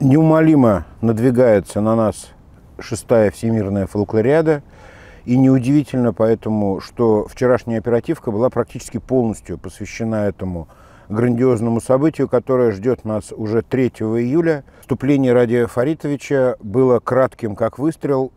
неумолимо надвигается на нас шестая всемирная фолклориада, и неудивительно поэтому, что вчерашняя оперативка была практически полностью посвящена этому грандиозному событию, которое ждет нас уже 3 июля. Вступление Радия Фаритовича было кратким, как выстрел.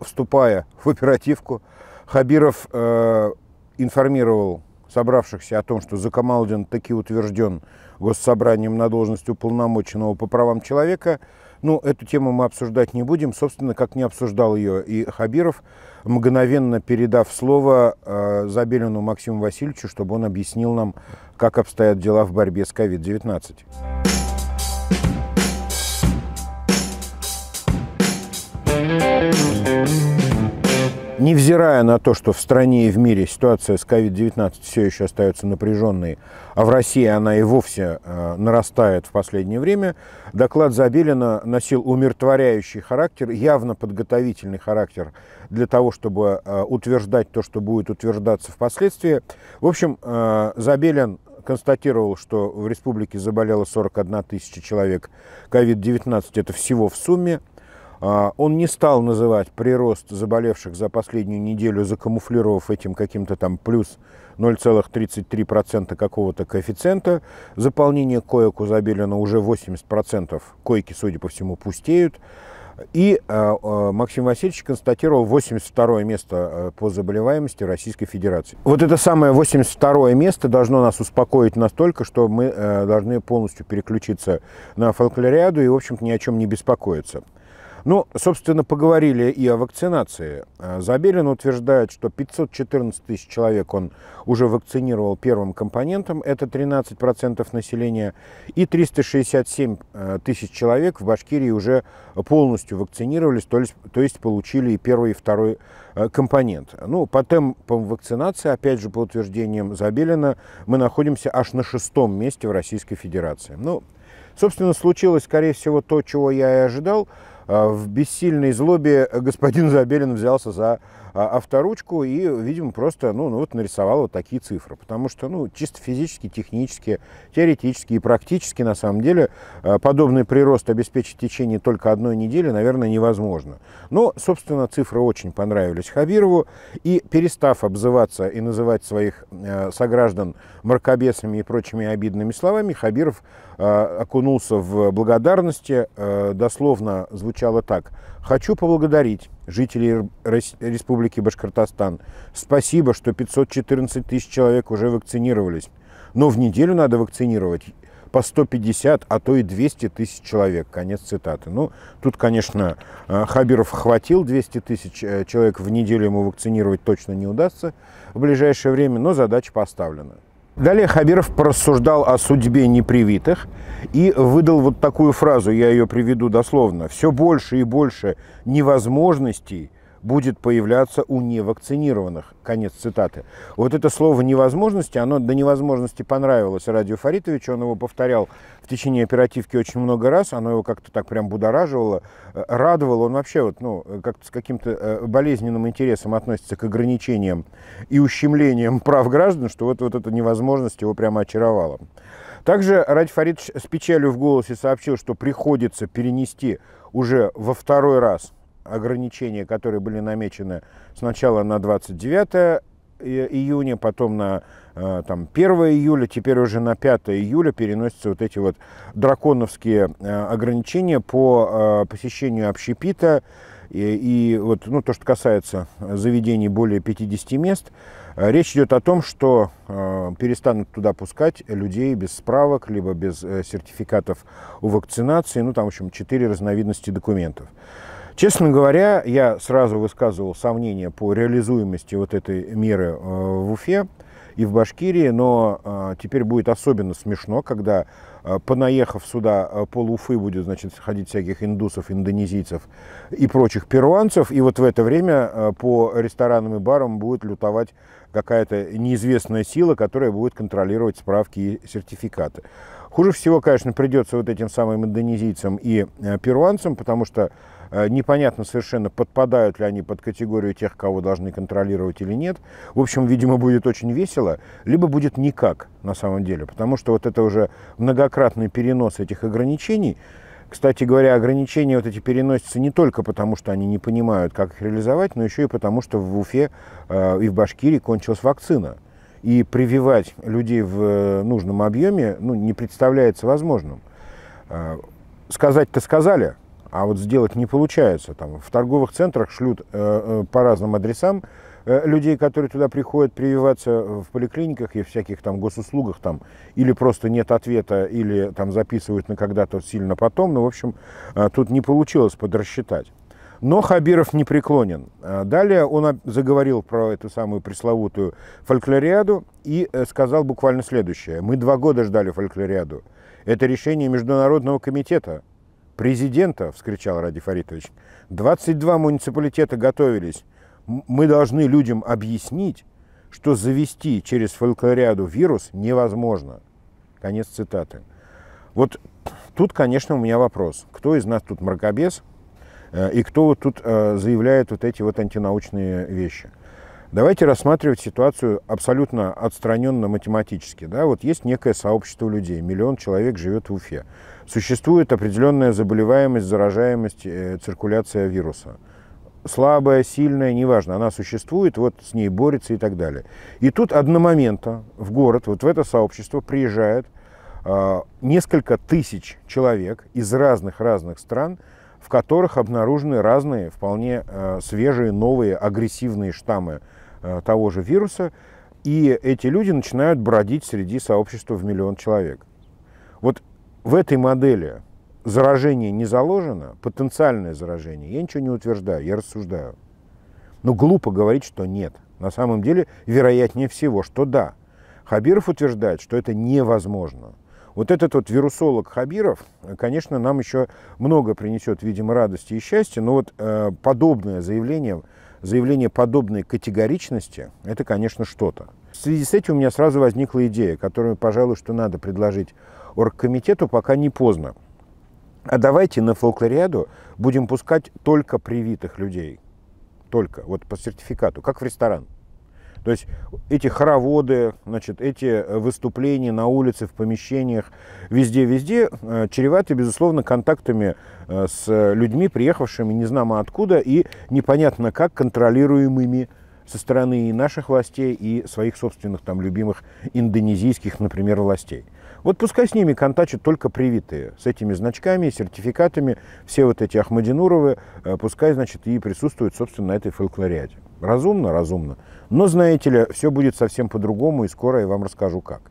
Вступая в оперативку, Хабиров э, информировал собравшихся о том, что Закамалдин таки утвержден госсобранием на должность уполномоченного по правам человека – ну, эту тему мы обсуждать не будем, собственно, как не обсуждал ее и Хабиров, мгновенно передав слово э, Забелину Максиму Васильевичу, чтобы он объяснил нам, как обстоят дела в борьбе с COVID-19. невзирая на то, что в стране и в мире ситуация с COVID-19 все еще остается напряженной, а в России она и вовсе э, нарастает в последнее время, доклад Забелина носил умиротворяющий характер, явно подготовительный характер для того, чтобы э, утверждать то, что будет утверждаться впоследствии. В общем, э, Забелин констатировал, что в республике заболело 41 тысяча человек COVID-19, это всего в сумме – а, он не стал называть прирост заболевших за последнюю неделю, закамуфлировав этим каким-то там плюс 0,33% какого-то коэффициента. Заполнение коек у Забелина уже 80%. Койки, судя по всему, пустеют. И а, а, Максим Васильевич констатировал 82 место по заболеваемости Российской Федерации. Вот это самое 82 место должно нас успокоить настолько, что мы должны полностью переключиться на фольклориаду и, в общем-то, ни о чем не беспокоиться. Ну, собственно, поговорили и о вакцинации. Э, Забелин утверждает, что 514 тысяч человек он уже вакцинировал первым компонентом, это 13% населения, и 367 э, тысяч человек в Башкирии уже полностью вакцинировались, то есть, то есть получили и первый, и второй э, компонент. Ну, по темпам вакцинации, опять же, по утверждениям Забелина, мы находимся аж на шестом месте в Российской Федерации. Ну, собственно, случилось, скорее всего, то, чего я и ожидал – Э, в бессильной злобе господин Забелин взялся за а, авторучку и, видимо, просто ну, ну, вот нарисовал вот такие цифры. Потому что ну, чисто физически, технически, теоретически и практически, на самом деле, а, подобный прирост обеспечить в течение только одной недели, наверное, невозможно. Но, собственно, цифры очень понравились Хабирову, и перестав обзываться и называть своих э, сограждан маркобесами и прочими обидными словами, Хабиров э, окунулся в благодарности, э, дословно звучало так. «Хочу поблагодарить жителей Республики Башкортостан. Спасибо, что 514 тысяч человек уже вакцинировались. Но в неделю надо вакцинировать по 150, а то и 200 тысяч человек. Конец цитаты. Ну, тут, конечно, э, Хабиров хватил 200 тысяч э, человек в неделю ему вакцинировать точно не удастся в ближайшее время, но задача поставлена. Далее Хабиров порассуждал о судьбе непривитых и выдал вот такую фразу, я ее приведу дословно. «Все больше и больше невозможностей – будет появляться у невакцинированных. Конец цитаты. Вот это слово невозможности, оно до невозможности понравилось Радио Фаритовичу, он его повторял в течение оперативки очень много раз, оно его как-то так прям будораживало, э, радовало. Он вообще вот, ну, э, как-то с каким-то э, болезненным интересом относится к ограничениям и ущемлениям прав граждан, что вот, вот эта невозможность его прямо очаровала. Также Радь Фаридович с печалью в голосе сообщил, что приходится перенести уже во второй раз – ограничения, которые были намечены сначала на 29 июня, потом на э, там, 1 июля, теперь уже на 5 июля переносятся вот эти вот драконовские э, ограничения по э, посещению общепита и, и вот, ну, то, что касается заведений более 50 мест. Речь идет о том, что э, перестанут туда пускать людей без справок, либо без сертификатов о вакцинации, ну там, в общем, четыре разновидности документов. Честно говоря, я сразу высказывал сомнения по реализуемости вот этой меры э, в Уфе и в Башкирии, но э, теперь будет особенно смешно, когда, э, понаехав сюда, пол Уфы будет значит, ходить всяких индусов, индонезийцев и прочих перуанцев, и вот в это время по ресторанам и барам будет лютовать какая-то неизвестная сила, которая будет контролировать справки и сертификаты. Хуже всего, конечно, придется вот этим самым индонезийцам и перуанцам, потому что Э, непонятно совершенно, подпадают ли они под категорию тех, кого должны контролировать или нет. В общем, видимо, будет очень весело, либо будет никак на самом деле, потому что вот это уже многократный перенос этих ограничений, кстати говоря, ограничения вот эти переносятся не только потому, что они не понимают, как их реализовать, но еще и потому, что в Уфе э, и в Башкирии кончилась вакцина. И прививать людей в э, нужном объеме ну, не представляется возможным. Сказать-то сказали, а вот сделать не получается. Там, в торговых центрах шлют э, э, по разным адресам э, людей, которые туда приходят прививаться в поликлиниках и всяких там госуслугах, там, или просто нет ответа, или там записывают на когда-то сильно потом. Ну, в общем, э, тут не получилось подрасчитать. Но Хабиров не преклонен. Э, далее он заговорил про эту самую пресловутую фольклориаду и э, сказал буквально следующее. «Мы два года ждали фольклориаду. Это решение Международного комитета президента, вскричал Ради Фаритович. 22 муниципалитета готовились. Мы должны людям объяснить, что завести через фольклориаду вирус невозможно. Конец цитаты. Вот тут, конечно, у меня вопрос. Кто из нас тут мракобес э, и кто вот тут э, заявляет вот эти вот антинаучные вещи? Давайте рассматривать ситуацию абсолютно отстраненно математически. Да? Вот есть некое сообщество людей, миллион человек живет в Уфе существует определенная заболеваемость, заражаемость, э, циркуляция вируса. Слабая, сильная, неважно, она существует, вот с ней борется и так далее. И тут одномоментно в город, вот в это сообщество приезжает а, несколько тысяч человек из разных-разных стран, в которых обнаружены разные, вполне э, свежие, новые, агрессивные штаммы э, того же вируса. И эти люди начинают бродить среди сообщества в миллион человек. Вот в этой модели заражение не заложено, потенциальное заражение, я ничего не утверждаю, я рассуждаю. Но глупо говорить, что нет. На самом деле, вероятнее всего, что да. Хабиров утверждает, что это невозможно. Вот этот вот вирусолог Хабиров, конечно, нам еще много принесет, видимо, радости и счастья, но вот э, подобное заявление, заявление подобной категоричности, это, конечно, что-то. В связи с этим у меня сразу возникла идея, которую, пожалуй, что надо предложить оргкомитету пока не поздно. А давайте на фолклориаду будем пускать только привитых людей. Только, вот по сертификату, как в ресторан. То есть эти хороводы, значит, эти э, выступления на улице, в помещениях, везде-везде э, чреваты, безусловно, контактами э, с людьми, приехавшими не незнамо откуда и непонятно как контролируемыми со стороны и наших властей, и своих собственных там любимых индонезийских, например, властей. Вот пускай с ними контачат только привитые, с этими значками, сертификатами, все вот эти Ахмадинуровы, э, пускай, значит, и присутствуют, собственно, на этой фольклориаде. Разумно, разумно. Но, знаете ли, все будет совсем по-другому, и скоро я вам расскажу, как.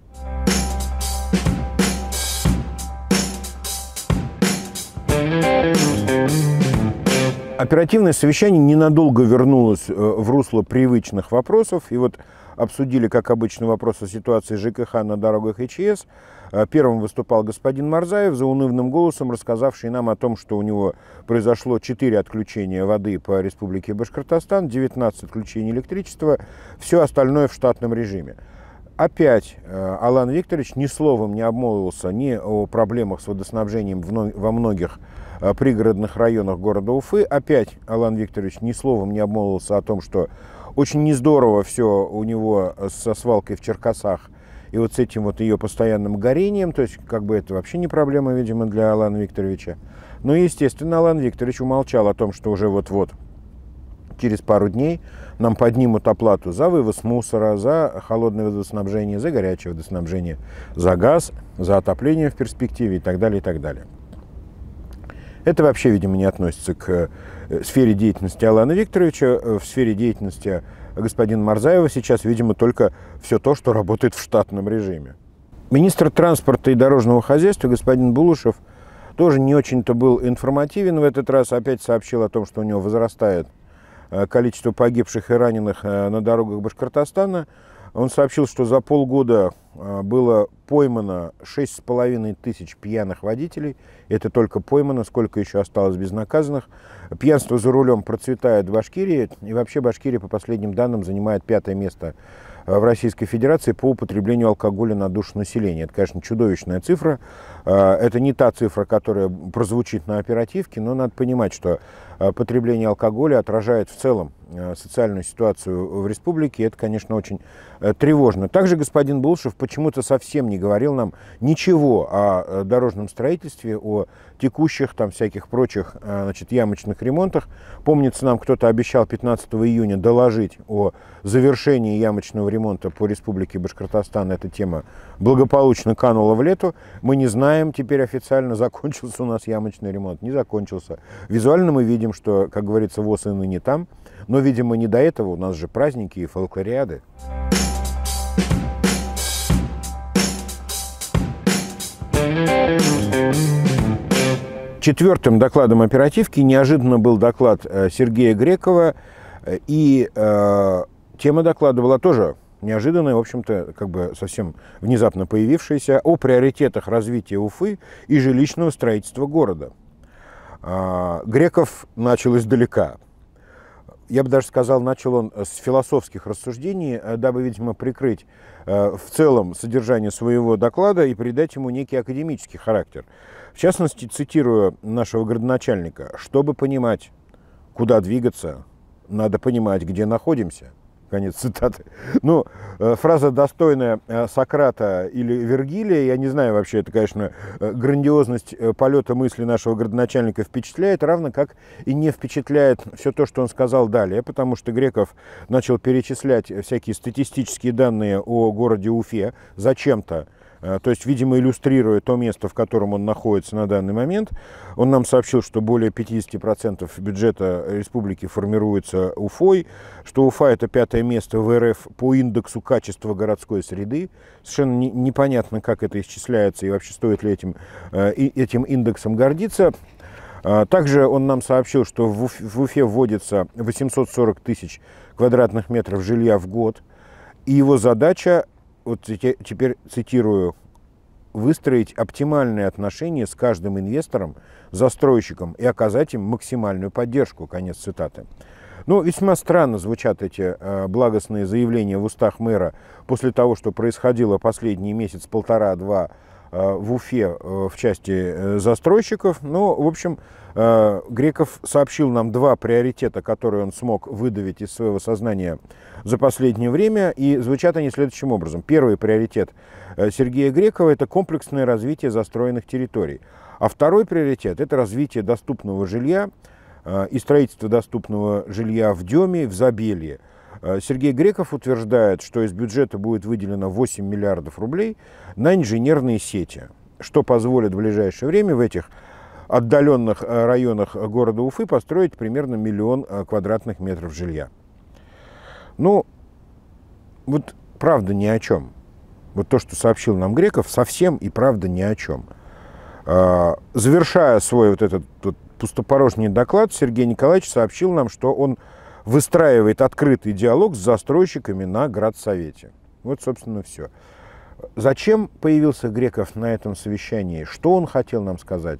Оперативное совещание ненадолго вернулось э, в русло привычных вопросов. И вот обсудили, как обычно, вопрос о ситуации ЖКХ на дорогах ИЧС. А первым выступал господин Марзаев, за унывным голосом рассказавший нам о том, что у него произошло 4 отключения воды по республике Башкортостан, 19 отключений электричества, все остальное в штатном режиме. Опять э, Алан Викторович ни словом не обмолвился ни о проблемах с водоснабжением во многих э, пригородных районах города Уфы. Опять Алан Викторович ни словом не обмолвился о том, что очень нездорово все у него э, со свалкой в Черкасах – и вот с этим вот ее постоянным горением, то есть как бы это вообще не проблема, видимо, для Алана Викторовича. Но, естественно, Алан Викторович умолчал о том, что уже вот-вот через пару дней нам поднимут оплату за вывоз мусора, за холодное водоснабжение, за горячее водоснабжение, за газ, за отопление в перспективе и так далее, и так далее. Это вообще, видимо, не относится к э, сфере деятельности Алана Викторовича. Э, в сфере деятельности господина Марзаева сейчас, видимо, только все то, что работает в штатном режиме. Министр транспорта и дорожного хозяйства господин Булушев тоже не очень-то был информативен в этот раз, опять сообщил о том, что у него возрастает э, количество погибших и раненых э, на дорогах Башкортостана – он сообщил, что за полгода а, было поймано 6,5 тысяч пьяных водителей. Это только поймано, сколько еще осталось безнаказанных. Пьянство за рулем процветает в Башкирии. И вообще Башкирия, по последним данным, занимает пятое место а, в Российской Федерации по употреблению алкоголя на душу населения. Это, конечно, чудовищная цифра. Э, это не та цифра, которая прозвучит на оперативке, но надо понимать, что э, потребление алкоголя отражает в целом э, социальную ситуацию в республике. Это, конечно, очень тревожно. Также господин Булшев почему-то совсем не говорил нам ничего о дорожном строительстве, о текущих там всяких прочих значит, ямочных ремонтах. Помнится, нам кто-то обещал 15 июня доложить о завершении ямочного ремонта по республике Башкортостан. Эта тема благополучно канула в лету. Мы не знаем, знаем теперь официально, закончился у нас ямочный ремонт, не закончился. Визуально мы видим, что, как говорится, ВОЗ и ныне там, но, видимо, не до этого, у нас же праздники и фолклориады. Четвертым докладом оперативки неожиданно был доклад э, Сергея Грекова, э, и э, тема доклада была тоже неожиданное, в общем-то, как бы совсем внезапно появившееся, о приоритетах развития Уфы и жилищного строительства города. А, греков начал издалека. Я бы даже сказал, начал он с философских рассуждений, э, дабы, видимо, прикрыть э, в целом содержание своего доклада и придать ему некий академический характер. В частности, цитирую нашего городоначальника, «Чтобы понимать, куда двигаться, надо понимать, где находимся». Конец цитаты. Ну, э, фраза достойная э, Сократа или Вергилия, я не знаю вообще, это, конечно, э, грандиозность полета мысли нашего городоначальника впечатляет, равно как и не впечатляет все то, что он сказал далее, потому что Греков начал перечислять всякие статистические данные о городе Уфе зачем-то. Э, то есть, видимо, иллюстрируя то место, в котором он находится на данный момент, он нам сообщил, что более 50% бюджета республики формируется Уфой, что Уфа – это пятое место в РФ по индексу качества городской среды. Совершенно не, непонятно, как это исчисляется и вообще стоит ли этим, э, этим индексом гордиться. Э, также он нам сообщил, что в Уфе вводится 840 тысяч квадратных метров жилья в год – и его задача вот теперь цитирую, выстроить оптимальные отношения с каждым инвестором, застройщиком и оказать им максимальную поддержку. Конец цитаты. Ну, весьма странно звучат эти э, благостные заявления в устах мэра после того, что происходило последний месяц, полтора-два Э, в Уфе э, в части э, застройщиков. Ну, в общем, Греков сообщил нам два приоритета, которые он смог выдавить из своего сознания за последнее время, и звучат они следующим образом. Первый приоритет Сергея Грекова – это комплексное развитие застроенных территорий. А второй приоритет – это развитие доступного жилья и строительство доступного жилья в Деме, в Забелье – Э, Сергей Греков утверждает, что из бюджета будет выделено 8 миллиардов рублей на инженерные сети, что позволит в ближайшее время в этих отдаленных э, районах города Уфы построить примерно миллион э, квадратных метров жилья. Ну, вот правда ни о чем. Вот то, что сообщил нам Греков, совсем и правда ни о чем. Завершая свой вот этот вот пустопорожний доклад, Сергей Николаевич сообщил нам, что он выстраивает открытый диалог с застройщиками на градсовете. Вот, собственно, все. Зачем появился Греков на этом совещании? Что он хотел нам сказать?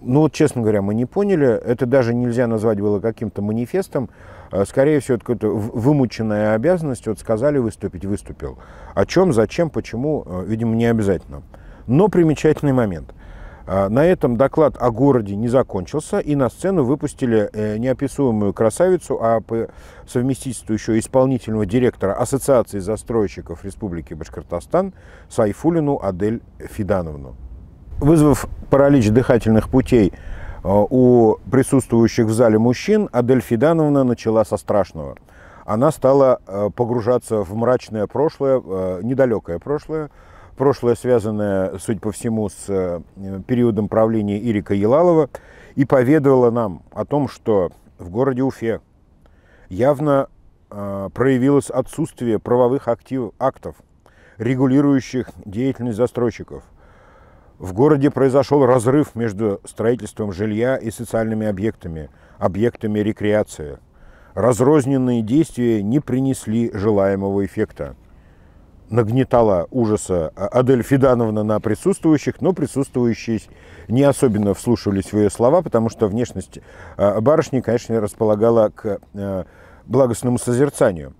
Ну вот, честно говоря, мы не поняли. Это даже нельзя назвать было каким-то манифестом. А, скорее всего, это какая-то вымученная обязанность. Вот сказали выступить, выступил. О чем, зачем, почему, а, видимо, не обязательно. Но примечательный момент – а, на этом доклад о городе не закончился, и на сцену выпустили э, неописуемую красавицу, а по совместительству еще исполнительного директора Ассоциации застройщиков Республики Башкортостан Сайфулину Адель Фидановну. Вызвав паралич дыхательных путей э, у присутствующих в зале мужчин, Адель Фидановна начала со страшного. Она стала э, погружаться в мрачное прошлое, недалекое прошлое, прошлое, связанное, судя по всему, с э, периодом правления Ирика Елалова, и поведала нам о том, что в городе Уфе явно э, проявилось отсутствие правовых актив, актов, регулирующих деятельность застройщиков. В городе произошел разрыв между строительством жилья и социальными объектами, объектами рекреации. Разрозненные действия не принесли желаемого эффекта – нагнетала ужаса а, Адель Федановна на присутствующих, но присутствующие не особенно вслушивались в ее слова, потому что внешность а, барышни, конечно, располагала к э, благостному созерцанию.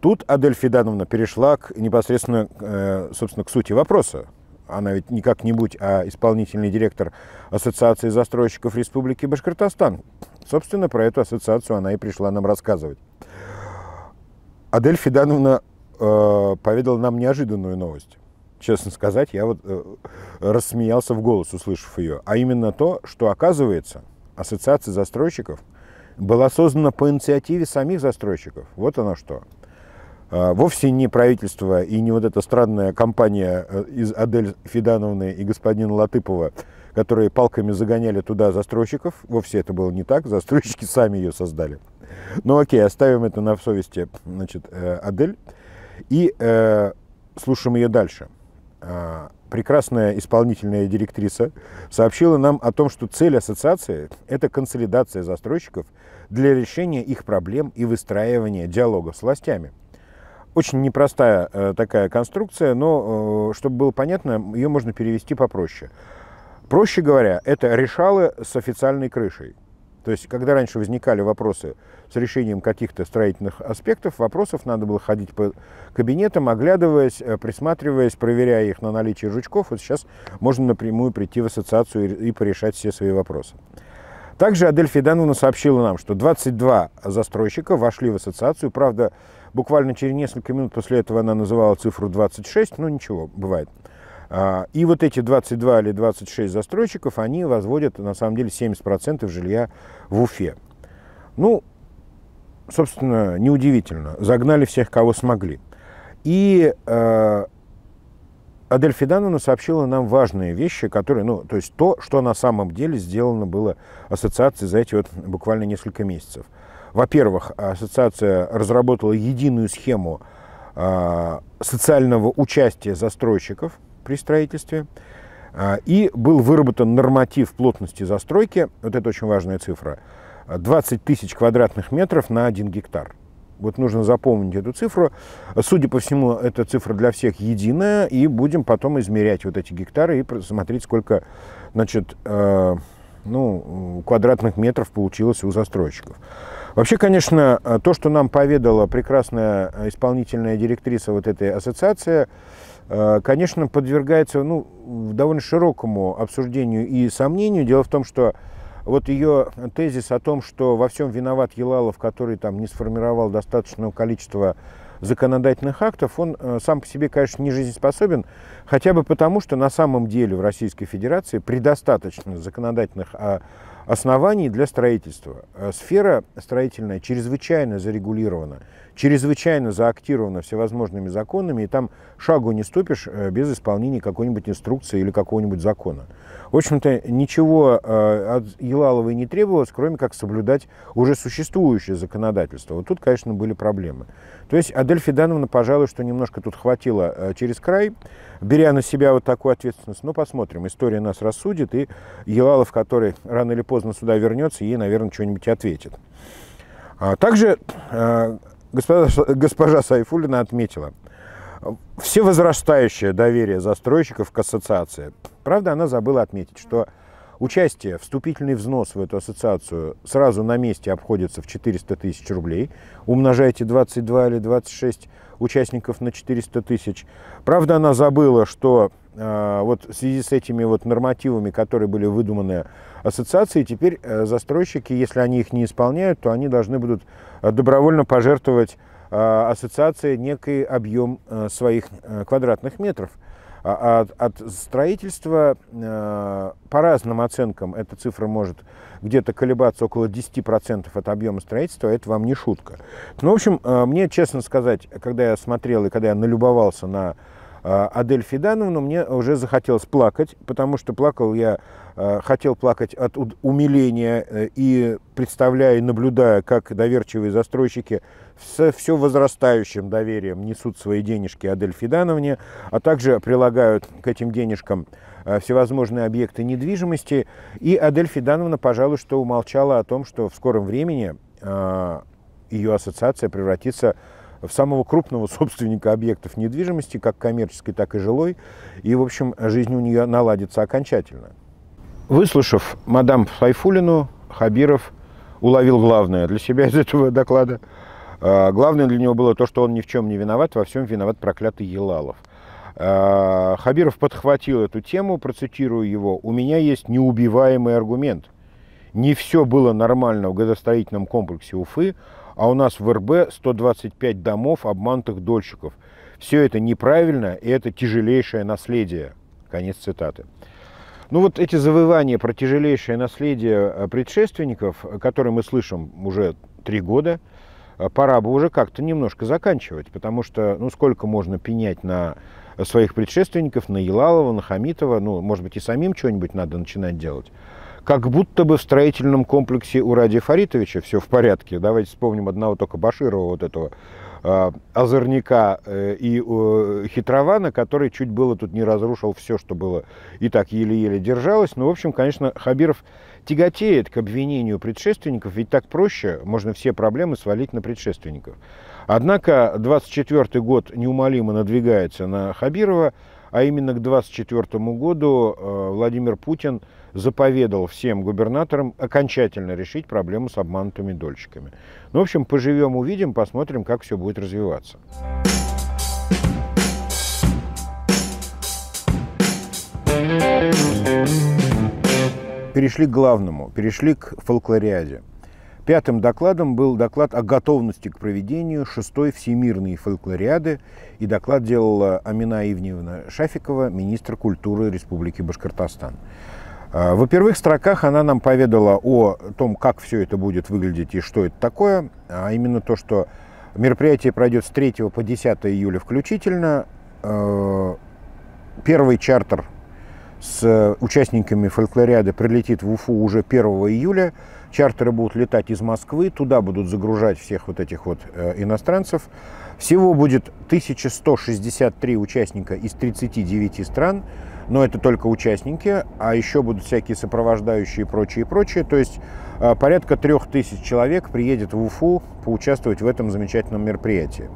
Тут Адель Федановна перешла к непосредственно, э, собственно, к сути вопроса. Она ведь не как-нибудь, а исполнительный директор Ассоциации застройщиков Республики Башкортостан. Собственно, про эту ассоциацию она и пришла нам рассказывать. Адель Федановна Э, поведал нам неожиданную новость. Честно сказать, я вот э, рассмеялся в голос, услышав ее. А именно то, что оказывается, ассоциация застройщиков была создана по инициативе самих застройщиков. Вот оно что. Э, вовсе не правительство и не вот эта странная компания э, из Адель Федановны и господина Латыпова, которые палками загоняли туда застройщиков. Вовсе это было не так, застройщики сами ее создали. Ну окей, оставим это на совести, значит, э, Адель. И э, слушаем ее дальше. Э, прекрасная исполнительная директриса сообщила нам о том, что цель ассоциации – это консолидация застройщиков для решения их проблем и выстраивания диалога с властями. Очень непростая э, такая конструкция, но, э, чтобы было понятно, ее можно перевести попроще. Проще говоря, это решалы с официальной крышей – то есть, когда раньше возникали вопросы с решением каких-то строительных аспектов, вопросов надо было ходить по кабинетам, оглядываясь, э, присматриваясь, проверяя их на наличие жучков. Вот сейчас можно напрямую прийти в ассоциацию и порешать все свои вопросы. Также Адель Федановна сообщила нам, что 22 застройщика вошли в ассоциацию. Правда, буквально через несколько минут после этого она называла цифру 26, но ну, ничего, бывает. А, и вот эти 22 или 26 застройщиков, они возводят на самом деле 70% жилья в Уфе. Ну, собственно, неудивительно. Загнали всех, кого смогли. И э, Адель Федановна сообщила нам важные вещи, которые, ну, то есть то, что на самом деле сделано было ассоциацией за эти вот буквально несколько месяцев. Во-первых, ассоциация разработала единую схему э, социального участия застройщиков – при строительстве. А, и был выработан норматив плотности застройки, вот это очень важная цифра, 20 тысяч квадратных метров на 1 гектар. Вот нужно запомнить эту цифру. Судя по всему, эта цифра для всех единая, и будем потом измерять вот эти гектары и смотреть, сколько значит, э, ну, квадратных метров получилось у застройщиков. Вообще, конечно, э, то, что нам поведала прекрасная исполнительная директриса вот этой ассоциации, Э, конечно, подвергается ну, довольно широкому обсуждению и сомнению. Дело в том, что вот ее тезис о том, что во всем виноват Елалов, который там не сформировал достаточного количества законодательных актов, он э, сам по себе, конечно, не жизнеспособен, хотя бы потому, что на самом деле в Российской Федерации предостаточно законодательных а, оснований для строительства. Э, сфера строительная чрезвычайно зарегулирована, чрезвычайно заактировано всевозможными законами, и там шагу не ступишь э, без исполнения какой-нибудь инструкции или какого-нибудь закона. В общем-то, ничего э, от Елаловой не требовалось, кроме как соблюдать уже существующее законодательство. Вот тут, конечно, были проблемы. То есть Адель Федановна, пожалуй, что немножко тут хватило э, через край, беря на себя вот такую ответственность. Но ну, посмотрим, история нас рассудит, и Елалов, который рано или поздно сюда вернется, ей, наверное, что-нибудь ответит. А также госпожа, госпожа Сайфулина отметила, все возрастающее доверие застройщиков к ассоциации. Правда, она забыла отметить, что участие, вступительный взнос в эту ассоциацию сразу на месте обходится в 400 тысяч рублей. Умножайте 22 или 26 участников на 400 тысяч. Правда, она забыла, что э, вот в связи с этими вот нормативами, которые были выдуманы ассоциации теперь э, застройщики, если они их не исполняют, то они должны будут э, добровольно пожертвовать э, ассоциации некий объем своих квадратных метров. А, а от, от строительства по разным оценкам эта цифра может где-то колебаться около 10% от объема строительства, а это вам не шутка. Ну, в общем, мне, честно сказать, когда я смотрел и когда я налюбовался на а, Адель Федановну, мне уже захотелось плакать, потому что плакал я, а, хотел плакать от умиления э, и представляя и наблюдая, как доверчивые застройщики с все возрастающим доверием несут свои денежки Адель Федановне, а также прилагают к этим денежкам э, всевозможные объекты недвижимости. И Адель Федановна, пожалуй, что умолчала о том, что в скором времени а, ее ассоциация превратится в в самого крупного собственника объектов недвижимости, как коммерческой, так и жилой. И, в общем, жизнь у нее наладится окончательно. Выслушав мадам Сайфулину, Хабиров уловил главное для себя из этого доклада. А, главное для него было то, что он ни в чем не виноват, во всем виноват проклятый Елалов. А, Хабиров подхватил эту тему, процитирую его, «У меня есть неубиваемый аргумент. Не все было нормально в градостроительном комплексе Уфы, а у нас в РБ 125 домов обманутых дольщиков. Все это неправильно, и это тяжелейшее наследие. Конец цитаты. Ну вот эти завывания про тяжелейшее наследие э, предшественников, э, которые мы слышим уже три года, э, пора бы уже как-то немножко заканчивать, потому что ну сколько можно пенять на своих предшественников, на Елалова, на Хамитова, ну может быть и самим что-нибудь надо начинать делать как будто бы в строительном комплексе у Ради Фаритовича все в порядке. Давайте вспомним одного только Баширова, вот этого э, озорника э, и э, хитрована, который чуть было тут не разрушил все, что было и так еле-еле держалось. Но, ну, в общем, конечно, Хабиров тяготеет к обвинению предшественников, ведь так проще, можно все проблемы свалить на предшественников. Однако 24 год неумолимо надвигается на Хабирова, а именно к 24 году э, Владимир Путин – заповедал всем губернаторам окончательно решить проблему с обманутыми дольщиками. Ну, в общем, поживем, увидим, посмотрим, как все будет развиваться. Перешли к главному, перешли к фолклориаде. Пятым докладом был доклад о готовности к проведению шестой всемирной фольклориады, и доклад делала Амина Ивневна Шафикова, министр культуры Республики Башкортостан. А, Во первых строках она нам поведала о том, как все это будет выглядеть и что это такое, а именно то, что мероприятие пройдет с 3 по 10 июля включительно. А, первый чартер с участниками фольклориады прилетит в Уфу уже 1 июля. Чартеры будут летать из Москвы, туда будут загружать всех вот этих вот э, иностранцев. Всего будет 1163 участника из 39 стран но это только участники, а еще будут всякие сопровождающие и прочее, и прочее. То есть э, порядка трех тысяч человек приедет в Уфу поучаствовать в этом замечательном мероприятии.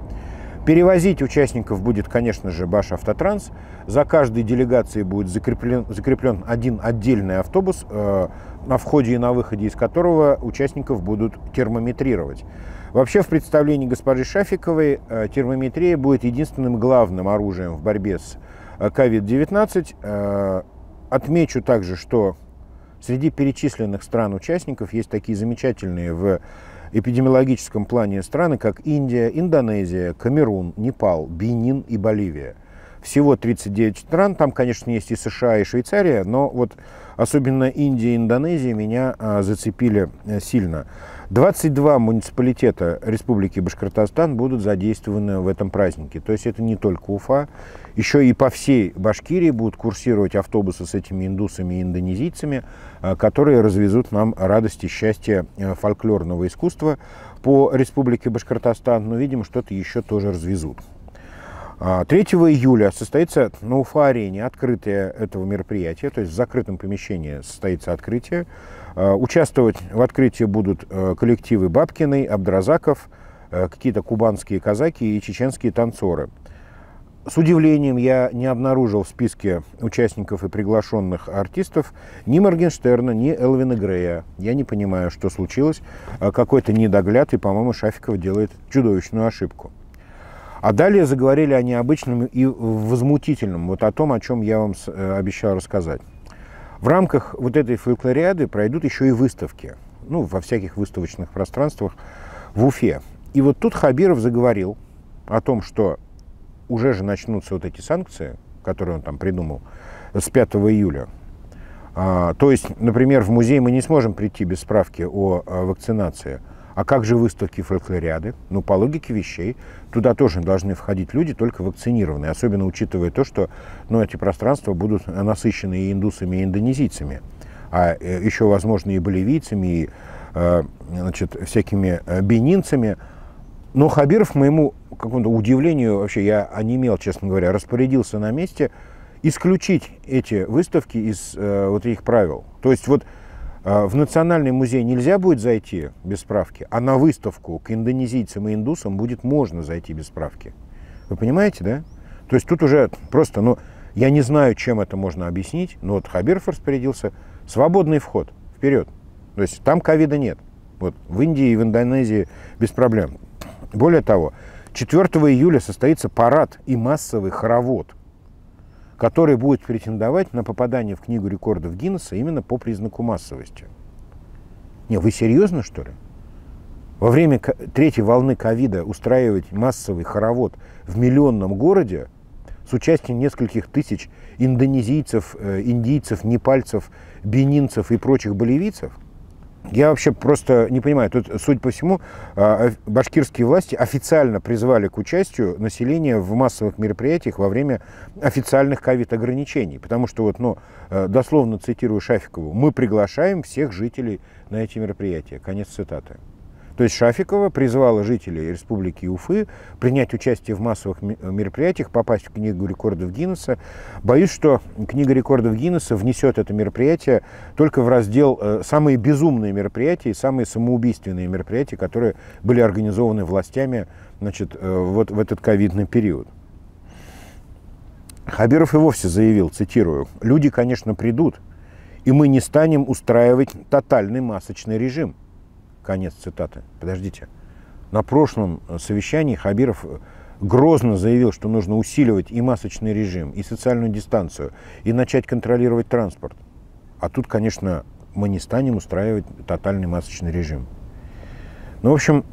Перевозить участников будет, конечно же, Баш Автотранс. За каждой делегацией будет закреплен, закреплен один отдельный автобус, э, на входе и на выходе из которого участников будут термометрировать. Вообще в представлении госпожи Шафиковой э, термометрия будет единственным главным оружием в борьбе с COVID-19. Э, э, отмечу также, что среди перечисленных стран-участников есть такие замечательные в эпидемиологическом плане страны, как Индия, Индонезия, Камерун, Непал, Бенин и Боливия. Всего 39 стран, там, конечно, есть и США, и Швейцария, но вот особенно Индия и Индонезия меня а, зацепили э, сильно. 22 муниципалитета Республики Башкортостан будут задействованы в этом празднике. То есть это не только Уфа, еще и по всей Башкирии будут курсировать автобусы с этими индусами и индонезийцами, а, которые развезут нам радость и счастье э, фольклорного искусства по Республике Башкортостан. Но, видимо, что-то еще тоже развезут. 3 а, июля состоится на Уфа-арене открытие этого мероприятия, то есть в закрытом помещении состоится открытие. А, участвовать в открытии будут э, коллективы Бабкиной, Абдразаков, э, какие-то кубанские казаки и чеченские танцоры. С удивлением я не обнаружил в списке участников и приглашенных артистов ни Моргенштерна, ни Элвина Грея. Я не понимаю, что случилось. А, какой-то недогляд, и, по-моему, Шафиков делает чудовищную ошибку. А далее заговорили о необычном и возмутительном, вот о том, о чем я вам э, обещал рассказать. В рамках вот этой фольклориады пройдут еще и выставки, ну, во всяких выставочных пространствах в Уфе. И вот тут Хабиров заговорил о том, что уже же начнутся вот эти санкции, которые он там придумал, с 5 июля. А, то есть, например, в музей мы не сможем прийти без справки о, о вакцинации – а как же выставки и фольклориады? Ну, по логике вещей, туда тоже должны входить люди, только вакцинированные, особенно учитывая то, что ну, эти пространства будут насыщены и индусами, и индонезийцами, а э, еще, возможно, и боливийцами, и э, значит, всякими э, бенинцами. Но Хабиров, моему какому-то удивлению, вообще я онемел, честно говоря, распорядился на месте исключить эти выставки из э, вот их правил. То есть вот а, в Национальный музей нельзя будет зайти без справки, а на выставку к индонезийцам и индусам будет можно зайти без справки. Вы понимаете, да? То есть тут уже просто, ну, я не знаю, чем это можно объяснить, но вот Хабиров распорядился, свободный вход, вперед. То есть там ковида нет. Вот в Индии и в Индонезии без проблем. Более того, 4 июля состоится парад и массовый хоровод – который будет претендовать на попадание в Книгу рекордов Гиннесса именно по признаку массовости. Не, вы серьезно, что ли? Во время третьей волны ковида устраивать массовый хоровод в миллионном городе с участием нескольких тысяч индонезийцев, э, индийцев, непальцев, бенинцев и прочих болевицев? Я вообще просто не понимаю, тут, судя по всему, а, а, башкирские власти официально призвали к участию населения в массовых мероприятиях во время официальных ковид-ограничений, потому что, вот, ну, а, дословно цитирую Шафикову, «мы приглашаем всех жителей на эти мероприятия». Конец цитаты. То есть Шафикова призвала жителей Республики Уфы принять участие в массовых мероприятиях, попасть в Книгу рекордов Гиннесса. Боюсь, что Книга рекордов Гиннесса внесет это мероприятие только в раздел э, «Самые безумные мероприятия» и «Самые самоубийственные мероприятия», которые были организованы властями значит, э, вот в этот ковидный период. Хабиров и вовсе заявил, цитирую, «Люди, конечно, придут, и мы не станем устраивать тотальный масочный режим». Конец цитаты. Подождите. На прошлом э, совещании Хабиров э, грозно заявил, что нужно усиливать и масочный режим, и социальную дистанцию, и начать контролировать транспорт. А тут, конечно, мы не станем устраивать тотальный масочный режим. Ну, в общем,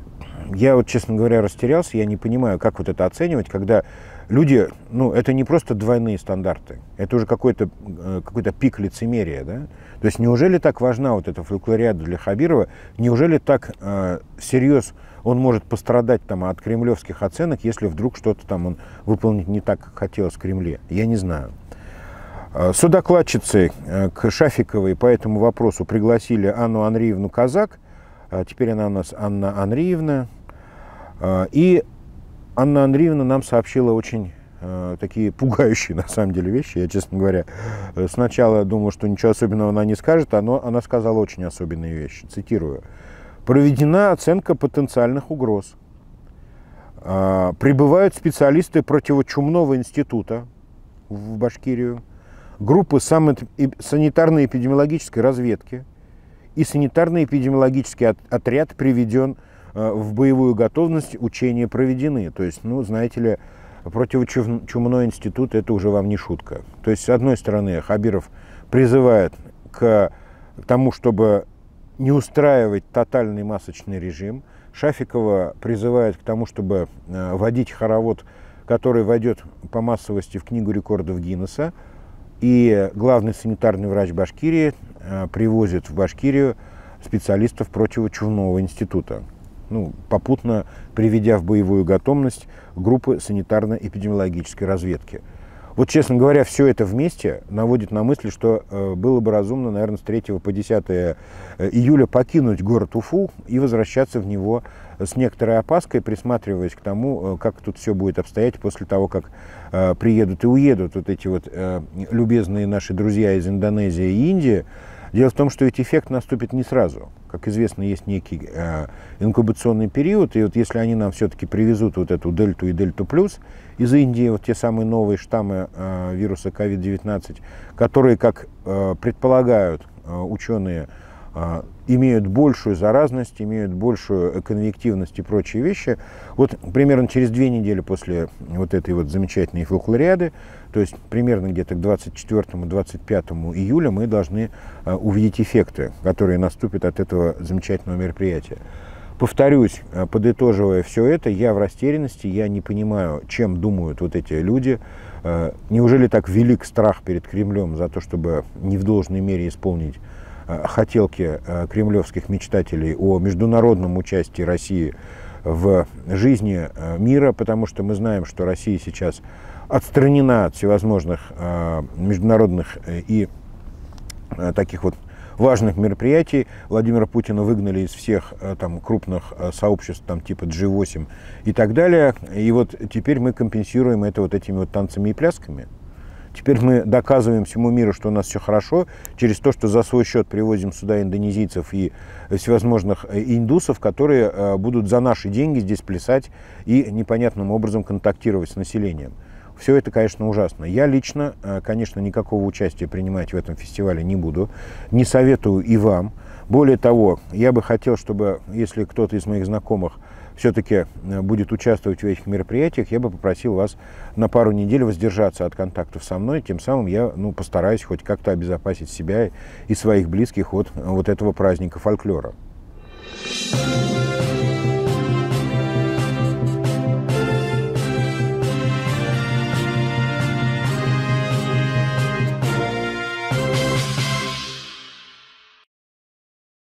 я вот, честно говоря, растерялся, я не понимаю, как вот это оценивать, когда люди, ну, это не просто двойные стандарты, это уже какой-то э, какой пик лицемерия, да? То есть неужели так важна вот эта фольклориада для Хабирова, неужели так э, всерьез он может пострадать там от кремлевских оценок, если вдруг что-то там он выполнить не так, как хотелось в Кремле? Я не знаю. Э, судокладчицы э, к Шафиковой по этому вопросу пригласили Анну Андреевну Казак, а теперь она у нас Анна Андреевна, и Анна Андреевна нам сообщила очень э, такие пугающие, на самом деле, вещи. Я, честно говоря, э, сначала думал, что ничего особенного она не скажет, а но она сказала очень особенные вещи. Цитирую. Проведена оценка потенциальных угроз. Э, прибывают специалисты противочумного института в Башкирию, группы санитарно-эпидемиологической разведки и санитарно-эпидемиологический отряд приведен к Э, в боевую готовность учения проведены. То есть, ну, знаете ли, противочумной институт – это уже вам не шутка. То есть, с одной стороны, Хабиров призывает к тому, чтобы не устраивать тотальный масочный режим. Шафикова призывает к тому, чтобы э, водить хоровод, который войдет по массовости в Книгу рекордов Гиннесса. И главный санитарный врач Башкирии э, привозит в Башкирию специалистов противочумного института ну, попутно приведя в боевую готовность группы санитарно-эпидемиологической разведки. Вот, честно говоря, все это вместе наводит на мысль, что э, было бы разумно, наверное, с 3 по 10 э, июля покинуть город Уфу и возвращаться в него э, с некоторой опаской, присматриваясь к тому, как тут все будет обстоять после того, как приедут и уедут вот эти вот любезные наши друзья из Индонезии и Индии, Дело в том, что ведь эффект наступит не сразу. Как известно, есть некий э, инкубационный период, и вот если они нам все-таки привезут вот эту дельту и дельту плюс из Индии, вот те самые новые штаммы э, вируса COVID-19, которые, как э, предполагают э, ученые, а, имеют большую заразность, имеют большую конвективность и прочие вещи. Вот примерно через две недели после вот этой вот замечательной филхлориады, то есть примерно где-то к 24-25 июля мы должны а, увидеть эффекты, которые наступят от этого замечательного мероприятия. Повторюсь, а, подытоживая все это, я в растерянности, я не понимаю, чем думают вот эти люди. Неужели так велик страх перед Кремлем за то, чтобы не в должной мере исполнить Э, хотелки э, кремлевских мечтателей о международном участии России в жизни э, мира, потому что мы знаем, что Россия сейчас отстранена от всевозможных международных и таких вот важных мероприятий. Владимира Путина выгнали из всех там, крупных сообществ, там, типа G8 и так далее. И вот теперь мы компенсируем это вот этими вот танцами и плясками. Теперь мы доказываем всему миру, что у нас все хорошо, через то, что за свой счет привозим сюда индонезийцев и э, всевозможных э, индусов, которые э, будут за наши деньги здесь плясать и непонятным образом контактировать с населением. Все это, конечно, ужасно. Я лично, конечно, никакого участия принимать в этом фестивале не буду. Не советую и вам. Более того, я бы хотел, чтобы, если кто-то из моих знакомых все-таки э, будет участвовать в этих мероприятиях, я бы попросил вас на пару недель воздержаться от контактов со мной, тем самым я ну, постараюсь хоть как-то обезопасить себя и своих близких от э, вот этого праздника фольклора. Thank you.